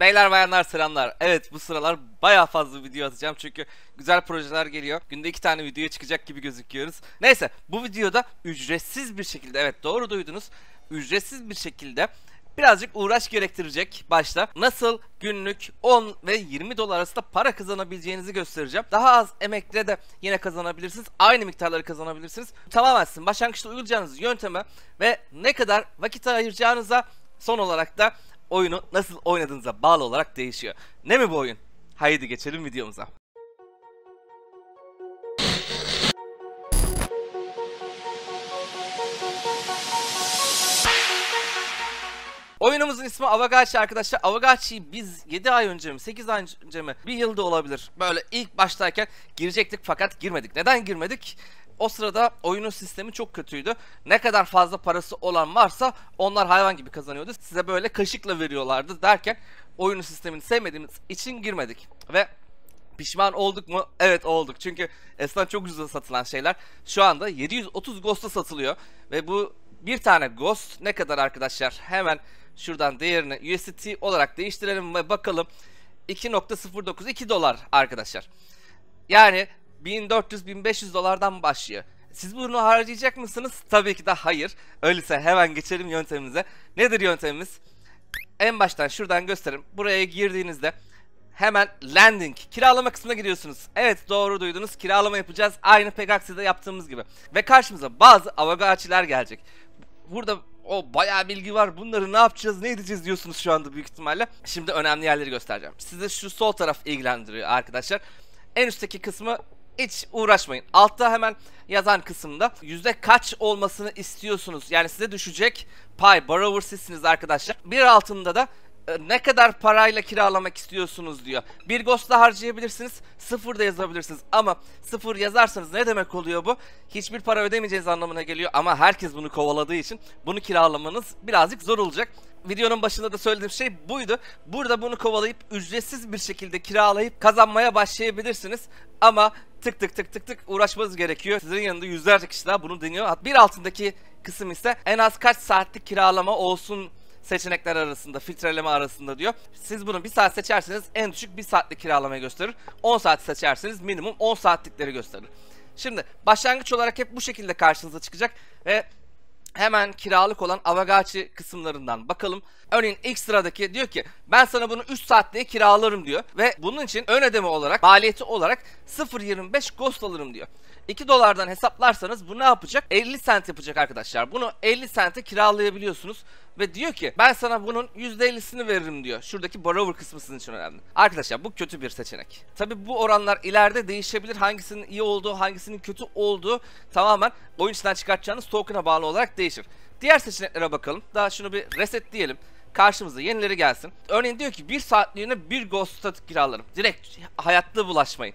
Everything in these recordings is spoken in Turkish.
Beyler bayanlar selamlar. Evet bu sıralar baya fazla video atacağım çünkü güzel projeler geliyor. Günde iki tane videoya çıkacak gibi gözüküyoruz. Neyse bu videoda ücretsiz bir şekilde evet doğru duydunuz. Ücretsiz bir şekilde birazcık uğraş gerektirecek başta. Nasıl günlük 10 ve 20 dolar arasında para kazanabileceğinizi göstereceğim. Daha az emekle de yine kazanabilirsiniz. Aynı miktarları kazanabilirsiniz. Tamamen sizin başlangıçta uygulayacağınız yönteme ve ne kadar vakit ayıracağınıza son olarak da oyunu nasıl oynadığınıza bağlı olarak değişiyor. Ne mi bu oyun? Haydi geçelim videomuza. Oyunumuzun ismi Avagachi arkadaşlar. Avagachi'yi biz 7 ay önce mi 8 ay önce mi bir yılda olabilir. Böyle ilk baştayken girecektik fakat girmedik. Neden girmedik? o sırada oyunun sistemi çok kötüydü. Ne kadar fazla parası olan varsa onlar hayvan gibi kazanıyordu. Size böyle kaşıkla veriyorlardı derken oyunun sistemini sevmediğimiz için girmedik. Ve Pişman olduk mu? Evet olduk. Çünkü eskiden çok ucuza satılan şeyler şu anda 730 Ghost'a satılıyor. Ve bu bir tane Ghost ne kadar arkadaşlar? Hemen şuradan değerini USDT olarak değiştirelim ve bakalım. 2.09 2 dolar arkadaşlar. Yani 1400-1500 dolardan başlıyor. Siz bunu harcayacak mısınız? Tabii ki de hayır. Öyleyse hemen geçelim yöntemimize. Nedir yöntemimiz? En baştan şuradan gösterim. Buraya girdiğinizde hemen landing kiralama kısmına gidiyorsunuz. Evet doğru duydunuz kiralama yapacağız aynı Pegaxy'de yaptığımız gibi. Ve karşımıza bazı avagaçiler gelecek. Burada o bayağı bilgi var bunları ne yapacağız ne edeceğiz diyorsunuz şu anda büyük ihtimalle. Şimdi önemli yerleri göstereceğim. Size şu sol taraf ilgilendiriyor arkadaşlar. En üstteki kısmı hiç uğraşmayın. Altta hemen yazan kısımda yüzde kaç olmasını istiyorsunuz? Yani size düşecek pay, borrower sizsiniz arkadaşlar. Bir altında da e, ne kadar parayla kiralamak istiyorsunuz diyor. Bir ghost'la harcayabilirsiniz, sıfır da yazabilirsiniz. Ama sıfır yazarsanız ne demek oluyor bu? Hiçbir para ödemeyeceğiniz anlamına geliyor ama herkes bunu kovaladığı için bunu kiralamanız birazcık zor olacak videonun başında da söylediğim şey buydu. Burada bunu kovalayıp ücretsiz bir şekilde kiralayıp kazanmaya başlayabilirsiniz. Ama tık tık tık tık tık uğraşmanız gerekiyor. Sizin yanında yüzlerce kişi daha bunu deniyor. Bir altındaki kısım ise en az kaç saatlik kiralama olsun seçenekler arasında, filtreleme arasında diyor. Siz bunu 1 saat seçerseniz en düşük 1 saatlik kiralamayı gösterir. 10 saat seçerseniz minimum 10 saatlikleri gösterir. Şimdi başlangıç olarak hep bu şekilde karşınıza çıkacak ve hemen kiralık olan Avagachi kısımlarından bakalım. Örneğin ilk sıradaki diyor ki ben sana bunu 3 saatliğe kiralarım diyor ve bunun için ön ödeme olarak maliyeti olarak 0.25 ghost alırım diyor. 2 dolardan hesaplarsanız bu ne yapacak? 50 sent yapacak arkadaşlar. Bunu 50 sente kiralayabiliyorsunuz ve diyor ki ben sana bunun %50'sini veririm diyor. Şuradaki borrower kısmı sizin için önemli. Arkadaşlar bu kötü bir seçenek. Tabi bu oranlar ileride değişebilir. Hangisinin iyi olduğu, hangisinin kötü olduğu tamamen oyun içinden çıkartacağınız token'a bağlı olarak değişir. Diğer seçeneklere bakalım. Daha şunu bir reset diyelim karşımıza yenileri gelsin. Örneğin diyor ki bir saatliğine bir ghost statik kiralarım. Direkt hayatta bulaşmayın.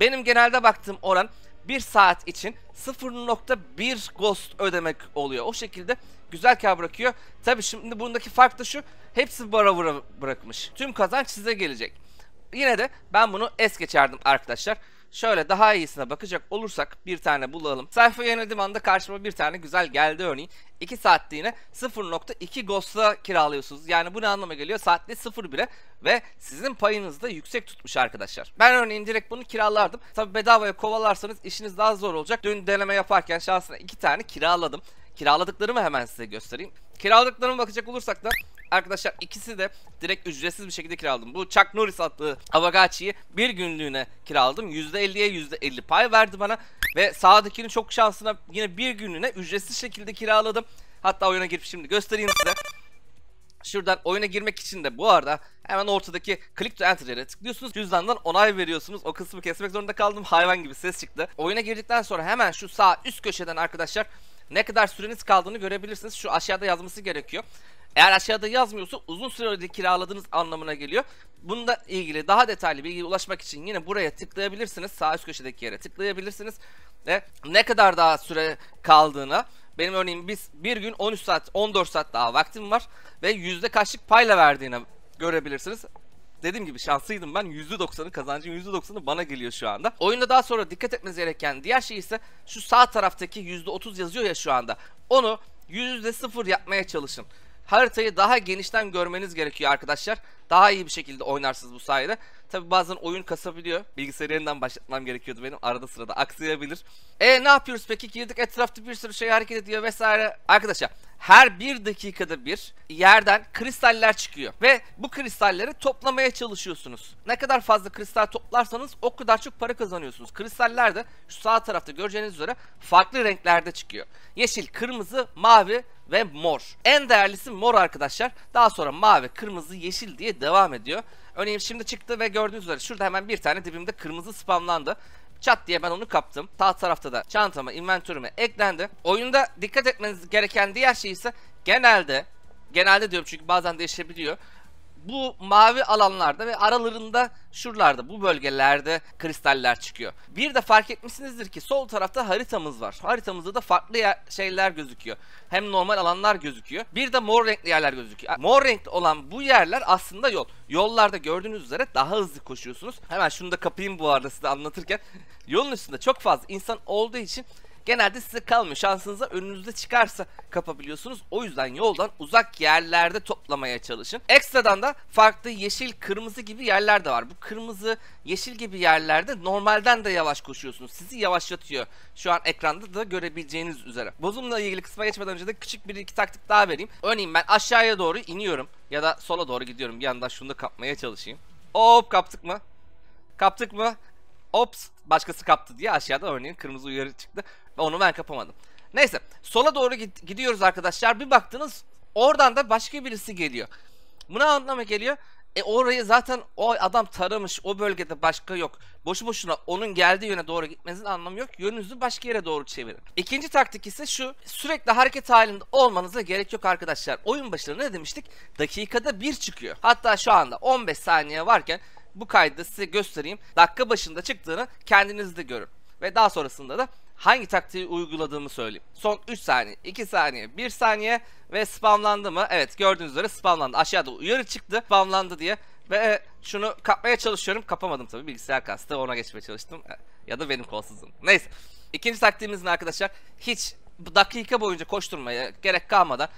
Benim genelde baktığım oran 1 saat için 0.1 ghost ödemek oluyor. O şekilde güzel kar bırakıyor. Tabi şimdi bundaki fark da şu. Hepsi bara bırakmış. Tüm kazanç size gelecek. Yine de ben bunu es geçerdim arkadaşlar. Şöyle daha iyisine bakacak olursak bir tane bulalım. Sayfa yenildiğim anda karşıma bir tane güzel geldi örneğin. 2 saatliğine 0.2 Ghost'a kiralıyorsunuz. Yani bu ne anlama geliyor? Saatli 0.1'e ve sizin payınız da yüksek tutmuş arkadaşlar. Ben örneğin direkt bunu kiralardım. Tabi bedavaya kovalarsanız işiniz daha zor olacak. Dün deneme yaparken şahsına 2 tane kiraladım kiraladıklarımı hemen size göstereyim. Kiraladıklarıma bakacak olursak da arkadaşlar ikisi de direkt ücretsiz bir şekilde kiraladım. Bu Chuck Norris adlı Avagachi'yi bir günlüğüne kiraladım. %50'ye %50 pay verdi bana. Ve sağdakinin çok şansına yine bir günlüğüne ücretsiz şekilde kiraladım. Hatta oyuna girip şimdi göstereyim size. Şuradan oyuna girmek için de bu arada hemen ortadaki click to enter'e tıklıyorsunuz. Cüzdandan onay veriyorsunuz. O kısmı kesmek zorunda kaldım. Hayvan gibi ses çıktı. Oyuna girdikten sonra hemen şu sağ üst köşeden arkadaşlar ne kadar süreniz kaldığını görebilirsiniz. Şu aşağıda yazması gerekiyor. Eğer aşağıda yazmıyorsa uzun süreli kiraladığınız anlamına geliyor. Bununla ilgili daha detaylı bilgiye ulaşmak için yine buraya tıklayabilirsiniz. Sağ üst köşedeki yere tıklayabilirsiniz. Ve ne kadar daha süre kaldığını benim örneğim biz bir gün 13 saat 14 saat daha vaktim var ve yüzde kaçlık payla verdiğini görebilirsiniz. Dediğim gibi şanslıydım ben. %90'ı kazancın %90'ı bana geliyor şu anda. Oyunda daha sonra dikkat etmeniz gereken diğer şey ise şu sağ taraftaki %30 yazıyor ya şu anda. Onu %0 yapmaya çalışın haritayı daha genişten görmeniz gerekiyor arkadaşlar. Daha iyi bir şekilde oynarsınız bu sayede. Tabi bazen oyun kasabiliyor. Bilgisayarı yeniden başlatmam gerekiyordu benim. Arada sırada aksayabilir. E ne yapıyoruz peki? Girdik etrafta bir sürü şey hareket ediyor vesaire. Arkadaşlar her bir dakikada bir yerden kristaller çıkıyor. Ve bu kristalleri toplamaya çalışıyorsunuz. Ne kadar fazla kristal toplarsanız o kadar çok para kazanıyorsunuz. Kristaller de şu sağ tarafta göreceğiniz üzere farklı renklerde çıkıyor. Yeşil, kırmızı, mavi ve mor. En değerlisi mor arkadaşlar. Daha sonra mavi, kırmızı, yeşil diye devam ediyor. Örneğin şimdi çıktı ve gördüğünüz üzere şurada hemen bir tane dibimde kırmızı spamlandı. Çat diye ben onu kaptım. Sağ tarafta da çantama, inventörüme eklendi. Oyunda dikkat etmeniz gereken diğer şey ise genelde genelde diyorum çünkü bazen değişebiliyor bu mavi alanlarda ve aralarında şuralarda bu bölgelerde kristaller çıkıyor. Bir de fark etmişsinizdir ki sol tarafta haritamız var. Haritamızda da farklı şeyler gözüküyor. Hem normal alanlar gözüküyor. Bir de mor renkli yerler gözüküyor. Mor renkli olan bu yerler aslında yol. Yollarda gördüğünüz üzere daha hızlı koşuyorsunuz. Hemen şunu da kapayım bu arada size anlatırken. Yolun üstünde çok fazla insan olduğu için genelde size kalmıyor. Şansınıza önünüzde çıkarsa kapabiliyorsunuz. O yüzden yoldan uzak yerlerde toplamaya çalışın. Ekstradan da farklı yeşil, kırmızı gibi yerler de var. Bu kırmızı, yeşil gibi yerlerde normalden de yavaş koşuyorsunuz. Sizi yavaşlatıyor. Şu an ekranda da görebileceğiniz üzere. Bozumla ilgili kısma geçmeden önce de küçük bir iki taktik daha vereyim. Örneğin ben aşağıya doğru iniyorum ya da sola doğru gidiyorum. Bir yandan şunu da kapmaya çalışayım. Hop kaptık mı? Kaptık mı? Ops başkası kaptı diye aşağıda örneğin kırmızı uyarı çıktı. Onu ben kapamadım. Neyse sola doğru gidiyoruz arkadaşlar. Bir baktınız oradan da başka birisi geliyor. Buna anlama geliyor. E orayı zaten o adam taramış. O bölgede başka yok. Boşu boşuna onun geldiği yöne doğru gitmenizin anlamı yok. Yönünüzü başka yere doğru çevirin. İkinci taktik ise şu. Sürekli hareket halinde olmanıza gerek yok arkadaşlar. Oyun başında ne demiştik? Dakikada bir çıkıyor. Hatta şu anda 15 saniye varken bu kaydı size göstereyim. Dakika başında çıktığını kendiniz de görün. Ve daha sonrasında da hangi taktiği uyguladığımı söyleyeyim. Son 3 saniye, 2 saniye, 1 saniye ve spamlandı mı? Evet gördüğünüz üzere spamlandı. Aşağıda uyarı çıktı spamlandı diye. Ve e, şunu kapmaya çalışıyorum. Kapamadım tabii bilgisayar kastı ona geçmeye çalıştım. E, ya da benim kolsuzum. Neyse. İkinci taktiğimiz taktiğimizin arkadaşlar hiç dakika boyunca koşturmaya gerek kalmadan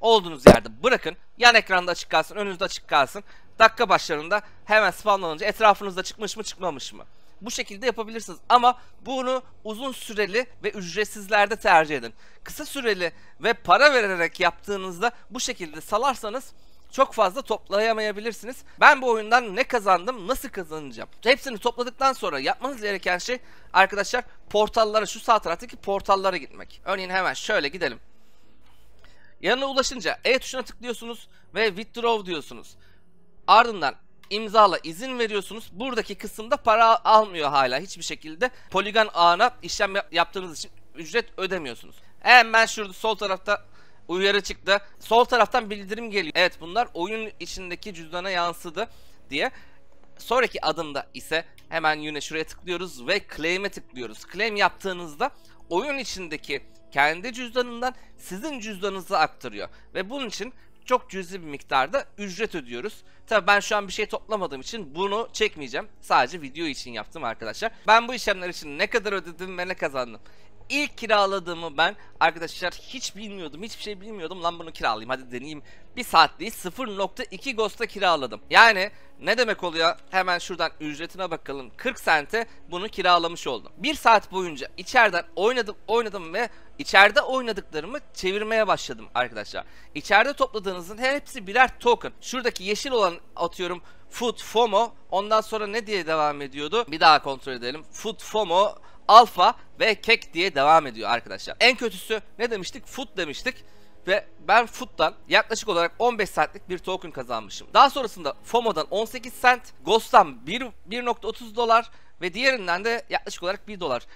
olduğunuz yerde bırakın. Yan ekranda açık kalsın, önünüzde açık kalsın. Dakika başlarında hemen spamlanınca etrafınızda çıkmış mı çıkmamış mı? bu şekilde yapabilirsiniz. Ama bunu uzun süreli ve ücretsizlerde tercih edin. Kısa süreli ve para vererek yaptığınızda bu şekilde salarsanız çok fazla toplayamayabilirsiniz. Ben bu oyundan ne kazandım, nasıl kazanacağım? Hepsini topladıktan sonra yapmanız gereken şey arkadaşlar portallara, şu sağ taraftaki portallara gitmek. Örneğin hemen şöyle gidelim. Yanına ulaşınca E tuşuna tıklıyorsunuz ve withdraw diyorsunuz. Ardından imzala izin veriyorsunuz. Buradaki kısımda para almıyor hala hiçbir şekilde. Poligon ağına işlem yaptığınız için ücret ödemiyorsunuz. Hemen şurada sol tarafta uyarı çıktı. Sol taraftan bildirim geliyor. Evet bunlar oyun içindeki cüzdana yansıdı diye. Sonraki adımda ise hemen yine şuraya tıklıyoruz ve claim'e tıklıyoruz. Claim yaptığınızda oyun içindeki kendi cüzdanından sizin cüzdanınızı aktarıyor. Ve bunun için çok cüzi bir miktarda ücret ödüyoruz. Tabi ben şu an bir şey toplamadığım için bunu çekmeyeceğim. Sadece video için yaptım arkadaşlar. Ben bu işlemler için ne kadar ödedim ve ne kazandım? İlk kiraladığımı ben arkadaşlar hiç bilmiyordum. Hiçbir şey bilmiyordum. Lan bunu kiralayayım hadi deneyeyim. Bir saat 0.2 Ghost'a kiraladım. Yani ne demek oluyor? Hemen şuradan ücretine bakalım. 40 sente bunu kiralamış oldum. Bir saat boyunca içeriden oynadım oynadım ve İçeride oynadıklarımı çevirmeye başladım arkadaşlar. İçeride topladığınızın hepsi birer token. Şuradaki yeşil olan atıyorum Food FOMO. Ondan sonra ne diye devam ediyordu? Bir daha kontrol edelim. Food FOMO, Alpha ve Kek diye devam ediyor arkadaşlar. En kötüsü ne demiştik? Food demiştik ve ben Foot'tan yaklaşık olarak 15 centlik bir token kazanmışım. Daha sonrasında FOMO'dan 18 cent, Ghost'tan 1.30 dolar ve diğerinden de yaklaşık olarak 1 dolar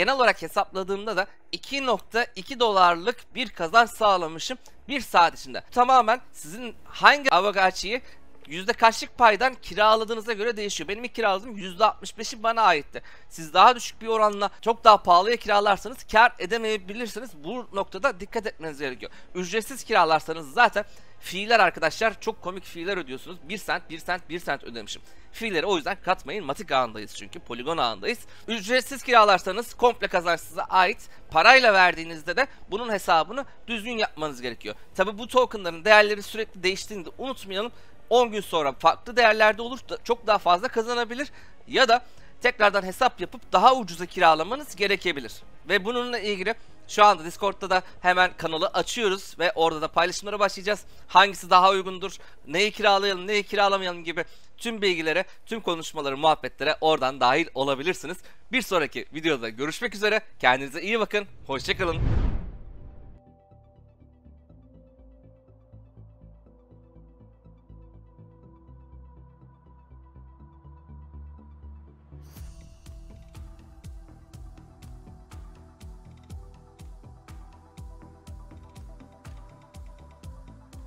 genel olarak hesapladığımda da 2.2 dolarlık bir kazanç sağlamışım bir saat içinde. Tamamen sizin hangi Avagachi'yi Yüzde kaçlık paydan kiraladığınıza göre değişiyor. Benim ilk kiraladığım yüzde 65'i bana aitti. Siz daha düşük bir oranla çok daha pahalıya kiralarsanız kar edemeyebilirsiniz. Bu noktada dikkat etmeniz gerekiyor. Ücretsiz kiralarsanız zaten Fiiller arkadaşlar çok komik fiiller ödüyorsunuz. 1 sent 1 sent 1 sent ödemişim. Fiilleri o yüzden katmayın. Matik ağındayız çünkü. Poligon ağındayız. Ücretsiz kiralarsanız komple kazanç size ait. Parayla verdiğinizde de bunun hesabını düzgün yapmanız gerekiyor. Tabi bu tokenların değerleri sürekli değiştiğini unutmayalım. 10 gün sonra farklı değerlerde olur çok daha fazla kazanabilir ya da tekrardan hesap yapıp daha ucuza kiralamanız gerekebilir. Ve bununla ilgili şu anda Discord'da da hemen kanalı açıyoruz ve orada da paylaşımlara başlayacağız. Hangisi daha uygundur, neyi kiralayalım, neyi kiralamayalım gibi tüm bilgilere, tüm konuşmaları, muhabbetlere oradan dahil olabilirsiniz. Bir sonraki videoda görüşmek üzere. Kendinize iyi bakın. Hoşçakalın.